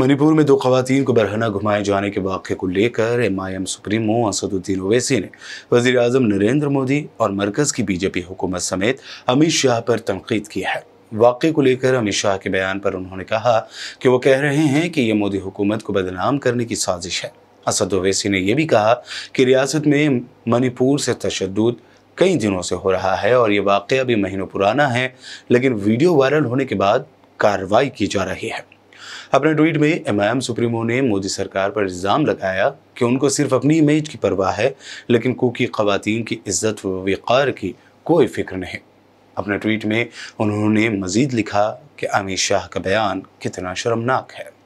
मणिपुर में दो खातन को बरहना घुमाए जाने के वाक़े को लेकर M I M supremo Asaduddin Owaisi ने वजी अजम नरेंद्र मोदी और मरकज़ की बीजेपी हुकूमत समेत अमित शाह पर तनकीद की है वाक़े को लेकर अमित शाह के बयान पर उन्होंने कहा कि वो कह रहे हैं कि यह मोदी हुकूमत को बदनाम करने की साजिश है असद ओवैसी ने यह भी कहा कि रियासत में मणिपुर से तशद कई दिनों से हो रहा है और ये वाक़ अभी महीनों पुराना है लेकिन वीडियो वायरल होने के बाद कार्रवाई की जा रही है अपने ट्वीट में एम सुप्रीमो ने मोदी सरकार पर इल्ज़ाम लगाया कि उनको सिर्फ अपनी इमेज की परवाह है लेकिन कुकी खवतिन की इज्जत व वक़ार की कोई फिक्र नहीं अपने ट्वीट में उन्होंने मज़ीद लिखा कि अमित शाह का बयान कितना शर्मनाक है